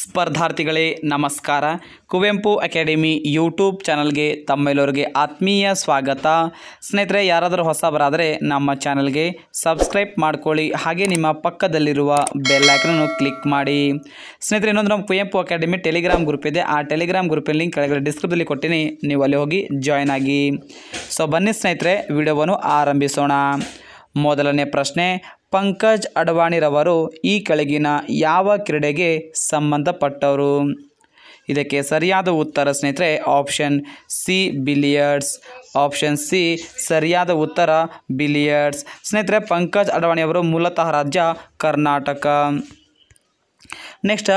ಸ್ಪರ್ಧಾರ್ಥಿಗಳೇ ನಮಸ್ಕಾರ Kuvempu academy YouTube ಚಾನಲ್ಗೆ ತಮ್ಮೆಲ್ಲರಿಗೆ ಆತ್ಮೀಯ ಸ್ವಾಗತ ಸ್ನೇಹಿತರೆ ಯಾರಾದರೂ ಹೊಸಬರಾದರೆ ನಮ್ಮ ಚಾನಲ್ಗೆ ಸಬ್ಸ್ಕ್ರೈಬ್ ಮಾಡ್ಕೊಳ್ಳಿ ಹಾಗೆ ನಿಮ್ಮ ಪಕ್ಕದಲ್ಲಿರುವ ಬೆಲ್ಲೈಕನನ್ನು ಕ್ಲಿಕ್ ಮಾಡಿ ಸ್ನೇಹಿತರೆ ಇನ್ನೊಂದು ನಮ್ಮ ಕುವೆಂಪು ಅಕಾಡೆಮಿ ಟೆಲಿಗ್ರಾಮ್ ಗ್ರೂಪ್ ಇದೆ ಆ ಟೆಲಿಗ್ರಾಮ್ ಗ್ರೂಪಿನ ಲಿಂಕ್ ಕೆಳಗಡೆ ಡಿಸ್ಕ್ರಿಪ್ಷನಲ್ಲಿ ಕೊಟ್ಟಿನಿ ನೀವು ಅಲ್ಲಿ ಹೋಗಿ ಜಾಯ್ನ್ ಆಗಿ ಸೊ ಬನ್ನಿ ಸ್ನೇಹಿತರೆ ವಿಡಿಯೋವನ್ನು ಆರಂಭಿಸೋಣ ಮೊದಲನೇ ಪ್ರಶ್ನೆ ಪಂಕಜ್ ಅಡ್ವಾಣಿರವರು ಈ ಕೆಳಗಿನ ಯಾವ ಕ್ರೀಡೆಗೆ ಸಂಬಂಧಪಟ್ಟವರು ಇದಕ್ಕೆ ಸರಿಯಾದ ಉತ್ತರ ಸ್ನೇಹಿತರೆ option C billiards option C ಸರಿಯಾದ ಉತ್ತರ ಬಿಲಿಯರ್ಡ್ಸ್ ಸ್ನೇಹಿತರೆ ಪಂಕಜ್ ಅವರು ಮೂಲತಃ ರಾಜ್ಯ ಕರ್ನಾಟಕ ನೆಕ್ಸ್ಟ್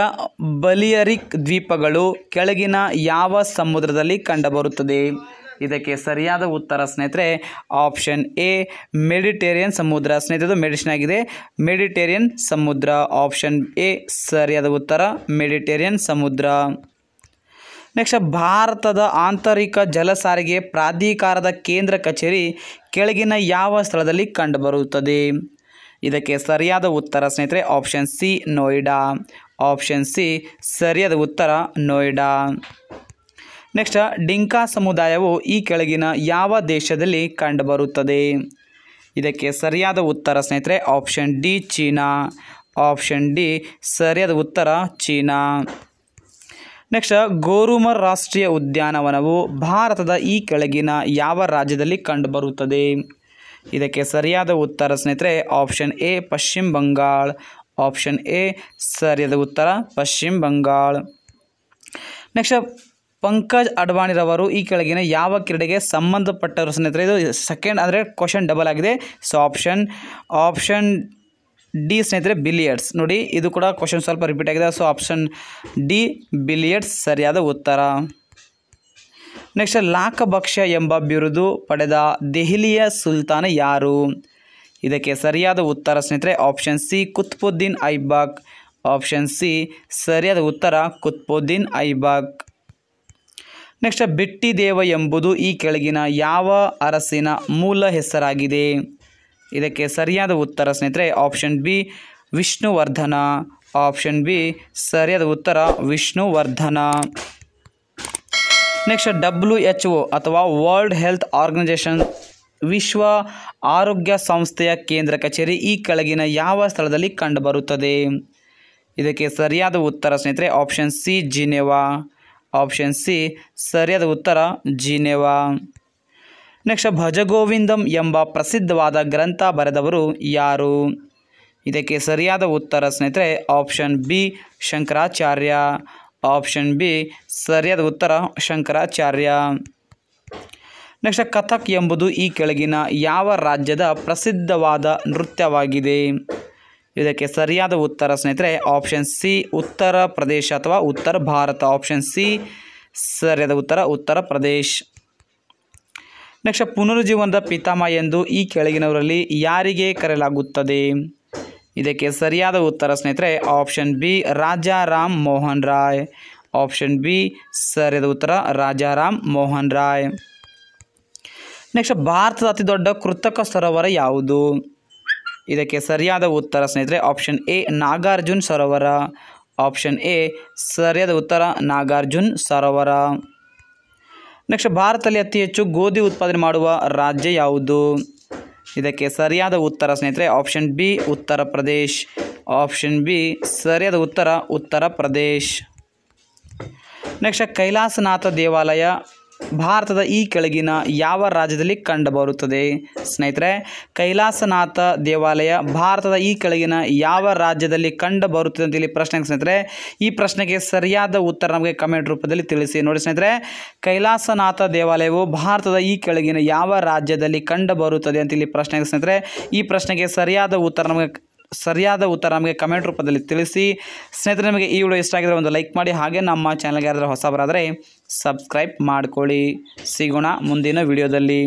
ಬಲಿಯರಿಕ್ ದ್ವೀಪಗಳು ಕೆಳಗಿನ ಯಾವ ಸಮುದ್ರದಲ್ಲಿ ಕಂಡುಬರುತ್ತದೆ ಇದಕ್ಕೆ ಸರಿಯಾದ ಉತ್ತರ ಸ್ನೇಹಿತರೆ ಆಪ್ಷನ್ ಎ ಮೆಡಿಟೇರಿಯನ್ ಸಮುದ್ರ ಸ್ನೇಹಿತರೆ ಮೆಡಿಷನ್ ಆಗಿದೆ ಮೆಡಿಟೇರಿಯನ್ ಸಮುದ್ರ ಆಪ್ಷನ್ ಎ ಸರಿಯಾದ ಉತ್ತರ ಮೆಡಿಟೇರಿಯನ್ ಸಮುದ್ರ ನೆಕ್ಸ್ಟ್ ಭಾರತದ ಆಂತರಿಕ ಜಲ ಸಾರಿಗೆ ಪ್ರಾಧಿಕಾರದ ಕೇಂದ್ರ ಕಚೇರಿ ಕೆಳಗಿನ ಯಾವ ಸ್ಥಳದಲ್ಲಿ ಕಂಡುಬರುತ್ತದೆ ಇದಕ್ಕೆ ಸರಿಯಾದ ಉತ್ತರ ಸ್ನೇಹಿತರೆ option C Noida option C ಸರಿಯಾದ ಉತ್ತರ ನೋಯ್ಡಾ ನೆಕ್ಸ್ಟ್ ಡಿಂಕಾ ಸಮುದಾಯವು ಈ ಕೆಳಗಿನ ಯಾವ ದೇಶದಲ್ಲಿ ಕಂಡುಬರುತ್ತದೆ ಇದಕ್ಕೆ ಸರಿಯಾದ ಉತ್ತರ ಸ್ನೇಹಿತರೆ option D China option D ಸರಿಯಾದ ಉತ್ತರ ಚೀನಾ ನೆಕ್ಸ್ಟ್ ಗೋರುಮರ್ ರಾಷ್ಟ್ರೀಯ ಉದ್ಯಾನವನವು ಭಾರತದ ಈ ಕೆಳಗಿನ ಯಾವ ರಾಜ್ಯದಲ್ಲಿ ಕಂಡುಬರುತ್ತದೆ ಇದಕ್ಕೆ ಸರಿಯಾದ ಉತ್ತರ ಸ್ನೇಹಿತರೆ ಆಪ್ಷನ್ ಎ ಪಶ್ಚಿಮ ಬಂಗಾಳ ಆಪ್ಷನ್ ಎ ಸರಿಯಾದ ಉತ್ತರ ಪಶ್ಚಿಮ ಬಂಗಾಳ ನೆಕ್ಸ್ಟ್ ಪಂಕಜ್ ಅಡ್ವಾಣಿರವರು ಈ ಕೆಳಗಿನ ಯಾವ ಕ್ರೀಡೆಗೆ ಸಂಬಂಧಪಟ್ಟರು ಸ್ನೇಹಿತರೆ ಇದು ಸೆಕೆಂಡ್ ಅಂದರೆ ಕ್ವಶನ್ ಡಬಲ್ ಆಗಿದೆ ಸೊ ಆಪ್ಷನ್ ಆಪ್ಷನ್ ಡಿ ಸ್ನೇಹಿತರೆ ಬಿಲಿಯರ್ಡ್ಸ್ ನೋಡಿ ಇದು ಕೂಡ ಕ್ವಶನ್ ಸ್ವಲ್ಪ ರಿಪೀಟ್ ಆಗಿದೆ ಸೊ ಆಪ್ಷನ್ ಡಿ ಬಿಲಿಯರ್ಡ್ಸ್ ಸರಿಯಾದ ಉತ್ತರ ನೆಕ್ಸ್ಟ್ ಲಾಕಭಕ್ಷ್ಯ ಎಂಬ ಬಿರುದು ಪಡೆದ ದೆಹಲಿಯ ಸುಲ್ತಾನ ಯಾರು ಇದಕ್ಕೆ ಸರಿಯಾದ ಉತ್ತರ ಸ್ನೇಹಿತರೆ option C Qutbuddin Aibak option C ಸರಿಯಾದ ಉತ್ತರ ಕುತ್ಪುದ್ದೀನ್ ಐಬಾಕ್ ನೆಕ್ಸ್ಟ್ ಬಿಟ್ಟಿದೇವ ಎಂಬುದು ಈ ಕೆಳಗಿನ ಯಾವ ಅರಸಿನ ಮೂಲ ಹೆಸರಾಗಿದೆ ಇದಕ್ಕೆ ಸರಿಯಾದ ಉತ್ತರ ಸ್ನೇಹಿತರೆ option B Vishnuvardhana option B ಸರಿಯಾದ ಉತ್ತರ Vishnuvardhana next W H O ಅಥವಾ ವರ್ಲ್ಡ್ ಹೆಲ್ತ್ ಆರ್ಗನೈಜೇಷನ್ ವಿಶ್ವ ಆರೋಗ್ಯ ಸಂಸ್ಥೆಯ ಕೇಂದ್ರ ಕಚೇರಿ ಈ ಕೆಳಗಿನ ಯಾವ ಸ್ಥಳದಲ್ಲಿ ಕಂಡುಬರುತ್ತದೆ ಇದಕ್ಕೆ ಸರಿಯಾದ ಉತ್ತರ ಸ್ನೇಹಿತರೆ option C Geneva option C ಸರಿಯಾದ ಉತ್ತರ ಜಿನೆವಾ ನೆಕ್ಸ್ಟ್ ಭಜಗೋವಿಂದಂ ಎಂಬ ಪ್ರಸಿದ್ಧವಾದ ಗ್ರಂಥ ಬರೆದವರು ಯಾರು ಇದಕ್ಕೆ ಸರಿಯಾದ ಉತ್ತರ ಸ್ನೇಹಿತರೆ option B Shankaracharya option B ಸರಿಯಾದ ಉತ್ತರ ಶಂಕರಾಚಾರ್ಯ ನೆಕ್ಸ್ಟ್ ಕಥಕ್ ಎಂಬುದು ಈ ಕೆಳಗಿನ ಯಾವ ರಾಜ್ಯದ ಪ್ರಸಿದ್ಧವಾದ ನೃತ್ಯವಾಗಿದೆ ಇದಕ್ಕೆ ಸರಿಯಾದ ಉತ್ತರ ಸ್ನೇಹಿತರೆ ಆಪ್ಷನ್ ಸಿ ಉತ್ತರ ಪ್ರದೇಶ ಅಥವಾ ಉತ್ತರ ಭಾರತ ಆಪ್ಷನ್ ಸಿ ಸರಿಯಾದ ಉತ್ತರ ಉತ್ತರ ಪ್ರದೇಶ ನೆಕ್ಸ್ಟ್ ಪುನರುಜ್ಜೀವನದ ಪಿತಾಮ ಎಂದು ಈ ಕೆಳಗಿನವರಲ್ಲಿ ಯಾರಿಗೆ ಕರೆಯಲಾಗುತ್ತದೆ ಇದಕ್ಕೆ ಸರಿಯಾದ ಉತ್ತರ ಸ್ನೇಹಿತರೆ option B Rajaram Mohan Roy option B ಸರಿಯಾದ ಉತ್ತರ ರಾಜಾರಾಮ್ ಮೋಹನ್ ರಾಯ್ ನೆಕ್ಸ್ಟ್ ಭಾರತದ ಅತಿ ದೊಡ್ಡ ಕೃತಕ ಸರೋವರ ಯಾವುದು ಇದಕ್ಕೆ ಸರಿಯಾದ ಉತ್ತರ ಸ್ನೇಹಿತರೆ ಆಪ್ಷನ್ ಎ ನಾಗಾರ್ಜುನ್ ಸರೋವರ ಆಪ್ಷನ್ ಎ ಸರಿಯಾದ ಉತ್ತರ ನಾಗಾರ್ಜುನ್ ಸರೋವರ ನೆಕ್ಸ್ಟ್ ಭಾರತದಲ್ಲಿ ಅತಿ ಹೆಚ್ಚು ಗೋಧಿ ಉತ್ಪಾದನೆ ಮಾಡುವ ರಾಜ್ಯ ಯಾವುದು ಇದಕ್ಕೆ ಸರಿಯಾದ ಉತ್ತರ ಸ್ನೇಹಿತರೆ ಆಪ್ಷನ್ ಬಿ ಉತ್ತರ ಪ್ರದೇಶ್ ಆಪ್ಷನ್ ಬಿ ಸರಿಯಾದ ಉತ್ತರ ಉತ್ತರ ಪ್ರದೇಶ್ ನೆಕ್ಸ್ಟ್ ಕೈಲಾಸನಾಥ ದೇವಾಲಯ ಭಾರತದ ಈ ಕೆಳಗಿನ ಯಾವ ರಾಜ್ಯದಲ್ಲಿ ಕಂಡುಬರುತ್ತದೆ ಸ್ನೇಹಿತರೆ ಕೈಲಾಸನಾಥ ದೇವಾಲಯ ಭಾರತದ ಈ ಕೆಳಗಿನ ಯಾವ ರಾಜ್ಯದಲ್ಲಿ ಕಂಡುಬರುತ್ತದೆ ಅಂತ ಇಲ್ಲಿ ಪ್ರಶ್ನೆಗೆ ಸ್ನೇಹಿತರೆ ಈ ಪ್ರಶ್ನೆಗೆ ಸರಿಯಾದ ಉತ್ತರ ನಮಗೆ ಕಮೆಂಟ್ ರೂಪದಲ್ಲಿ ತಿಳಿಸಿ ನೋಡಿ ಸ್ನೇಹಿತರೆ ಕೈಲಾಸನಾಥ ದೇವಾಲಯವು ಭಾರತದ ಈ ಕೆಳಗಿನ ಯಾವ ರಾಜ್ಯದಲ್ಲಿ ಕಂಡುಬರುತ್ತದೆ ಅಂತ ಇಲ್ಲಿ ಪ್ರಶ್ನೆಗೆ ಸ್ನೇಹಿತರೆ ಈ ಪ್ರಶ್ನೆಗೆ ಸರಿಯಾದ ಉತ್ತರ ನಮಗೆ ಸರಿಯಾದ ಉತ್ತರ ನಮಗೆ ಕಮೆಂಟ್ ರೂಪದಲ್ಲಿ ತಿಳಿಸಿ ಸ್ನೇಹಿತರೆ ನಿಮಗೆ ಈ ವಿಡಿಯೋ ಇಷ್ಟ ಆಗಿದ್ರೆ ಒಂದು ಲೈಕ್ ಮಾಡಿ ಹಾಗೆ ನಮ್ಮ ಚಾನಲ್ಗೆ ಯಾರಾದರೂ ಬರಾದರೆ ಸಬ್ಸ್ಕ್ರೈಬ್ ಮಾಡಿಕೊಳ್ಳಿ ಸಿಗೋಣ ಮುಂದಿನ ವಿಡಿಯೋದಲ್ಲಿ